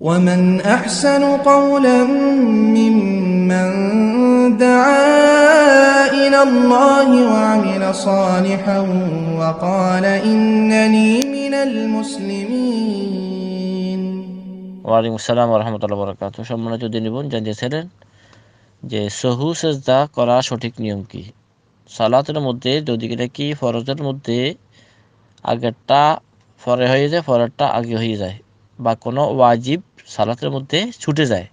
ومن أحسن قولا ممن دعا إلى الله وعمل صالحا وقال إنني من المسلمين وعليكم السلام ورحمة الله وبركاته شمنا جو دين بون جاندين سيرن جي سهو سزدا قرا شوتك نيوم كي صلاة المدد دو دي كي فرز المدد اگر تا فره هاي جي فره تا اگر جي با كنو واجب সালাতের মধ্যে ছুটে যায়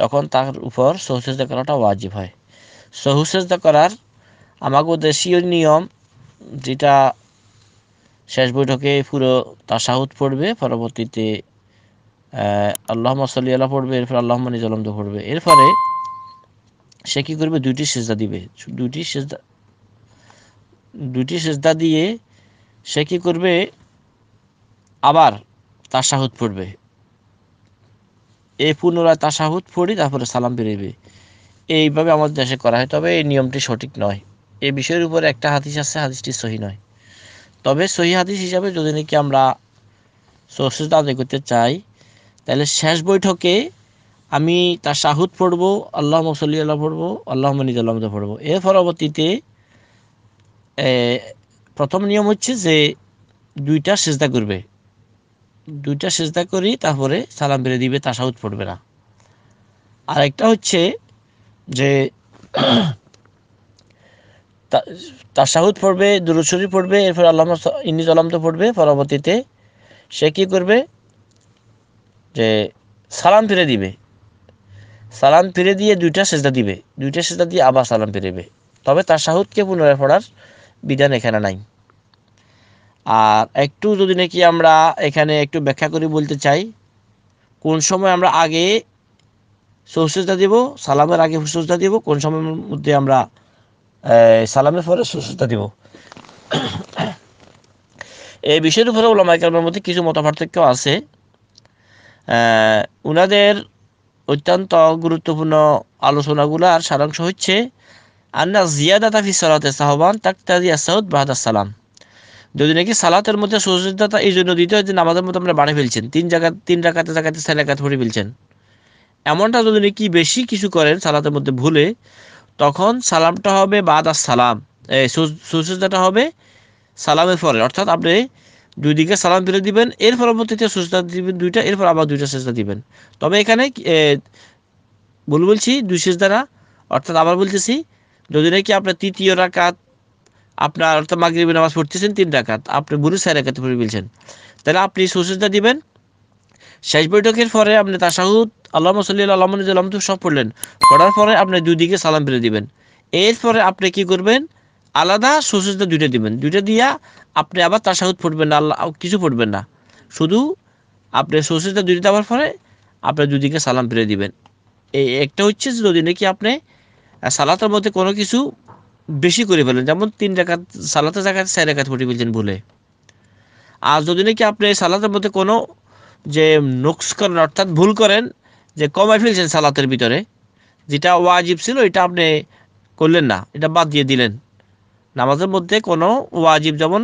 তখন তার উপর সহুসেজদা করাটা ওয়াজিব হয় সহুসেজদা করার আমাগো দেশীয় নিয়ম যেটা শেষ বৈঠকে পুরো তাসাহুদ পড়বে পরবর্তীতে আল্লাহ সাল্লি আল্লাহ পড়বে এরপর আল্লাহ নিজলমদ পড়বে এরপরে সে কী করবে দুইটি সেজদা দিবে দুইটি সেজদা দুইটি সেজদা দিয়ে সে কী করবে আবার তাসাহুদ পড়বে এই পুনরায় তাসাহুদ পড়ি তারপরে সালাম ফিরিবে এইভাবে আমাদের দেশে করা হয় তবে এই নিয়মটি সঠিক নয় এই বিষয়ের উপরে একটা হাদিস আছে হাদিসটি সহি নয় তবে সহি হাদিস হিসাবে যদি নাকি আমরা সহসিতা আদায় করতে চাই তাহলে শেষ বৈঠকে আমি তার শাহুদ পড়ব আল্লাহ মসলি আল্লাহ পড়ব আল্লাহ মনিদ আল্লাহ পড়ব এর পরবর্তীতে প্রথম নিয়ম হচ্ছে যে দুইটা সেজদা করবে দুইটা সেজদা করি তারপরে সালাম বেড়ে দিবে তাসাউদ পড়বে না আর একটা হচ্ছে যে তাসাউদ পড়বে দুরুসরি পড়বে এরপর আল্লাহ ইন্দিজ আলম তো পড়বে পরবর্তীতে সে কী করবে যে সালাম ফিরে দিবে সালাম ফিরে দিয়ে দুইটা সেজদা দিবে দুইটা সেজদা দিয়ে আবার সালাম ফিরেবে তবে তাসাহুদকে পুনরায় পড়ার বিধান এখানে নাই আর একটু যদি নাকি আমরা এখানে একটু ব্যাখ্যা করে বলতে চাই কোন সময় আমরা আগে সুসজ্জা দিব সালামের আগে সুসজ্জা দিব কোন সময়ের মধ্যে আমরা সালামের পরে সুসজ্জা দিব এই বিষয়ের উপরে ওলামাইকালের মধ্যে কিছু মতপার্থক্য আছে উনাদের অত্যন্ত গুরুত্বপূর্ণ আলোচনাগুলার সারাংশ হচ্ছে আন্না জিয়াদাতাফি সালাতে সাহবান তাক্তাদিয়া সাউদ বাহাদ সালাম যদি নাকি সালাতের মধ্যে সহযোগিতা এই জন্য দিতে হয় যে নামাজের মধ্যে আমরা বানিয়ে ফেলছেন তিন জায়গা তিন রাখাতে জায়গাতে চার রাখাতে ভরে ফেলছেন এমনটা যদি নাকি বেশি কিছু করেন সালাতের মধ্যে ভুলে তখন সালামটা হবে বাদ আর সালাম সুসজ্জাটা হবে সালামের পরে অর্থাৎ আপনি দুই দিকে সালাম ফেলে দিবেন এর পরবর্তীতে সুস্থতা দিবেন দুইটা এরপর আবার দুইটা সেজদা দিবেন তবে এখানে ভুল বলছি দুই সেজদারা অর্থাৎ আবার বলতেছি যদি নাকি আপনার তৃতীয় রাকাত আপনার তো মাগরিবি নামাজ পড়তেছেন তিন রাকাত আপনি বুরু চার রাকাতে পড়ে ফেলছেন তাহলে আপনি সুসুজদা দিবেন শেষ বৈঠকের পরে আপনি তাসাহুদ আল্লাহ সাল্লি আল্লাহ সব পড়লেন পড়ার পরে আপনি দুদিকে সালাম ফেলে দিবেন এরপরে আপনি কি করবেন আলাদা সুসুজদা দুইটা দিবেন দুইটা দিয়া আপনি আবার তাসাহুদ পড়বেন না আল্লাহ কিছু পড়বেন না শুধু আপনি সুসুজদা দুইটা দেওয়ার পরে আপনি দুদিকে সালাম ফিরে দিবেন এই একটা হচ্ছে যদি নাকি আপনি সালাতের মধ্যে কোনো কিছু বেশি করে ফেলেন যেমন তিন রেখাত সালাতে জায়গায় চার রেখাত পড়ে ফেলছেন ভুলে আর যদি নাকি আপনি সালাতের মধ্যে কোনো যে নুকস করেন অর্থাৎ ভুল করেন যে কমায় ফেলছেন সালাতের ভিতরে যেটা ওয়াজিব ছিল এটা আপনি করলেন না এটা বাদ দিয়ে দিলেন নামাজের মধ্যে কোনো ওয়াজিব যেমন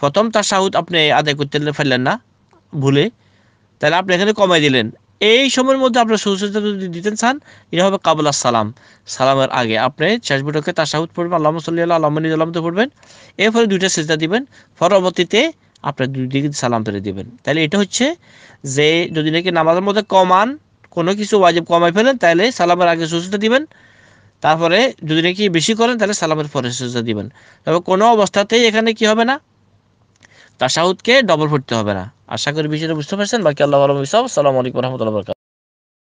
প্রথম তার সাহুদ আপনি আদায় করতে ফেললেন না ভুলে তাহলে আপনি এখানে কমাই দিলেন এই সময়ের মধ্যে আপনার সুস্থতা যদি দিতে চান এটা হবে কাবুল সালাম সালামের আগে আপনি শেষ বৈঠকে তাসাহুদ পড়বেন আল্লাহ সাল্লাহ আল্লাহমিন আল্লাহতে পড়বেন এরপরে দুইটা সেজদা দিবেন পরবর্তীতে আপনার দুই দিকে সালাম তুলে দিবেন তাহলে এটা হচ্ছে যে যদি নাকি নামাজের মধ্যে কমান কোনো কিছু ওয়াজিব কমাই ফেলেন তাহলে সালামের আগে সুস্থতা দিবেন তারপরে যদি নাকি বেশি করেন তাহলে সালামের পরে সুস্থতা দিবেন তবে কোনো অবস্থাতেই এখানে কি হবে না তাসাউদকে ডবল ভরতে হবে না আশা করি বিষয়টা বুঝতে পারছেন বাকি আল্লাহ আলম ইসব সালামালিকুম রহমতুল্লাহ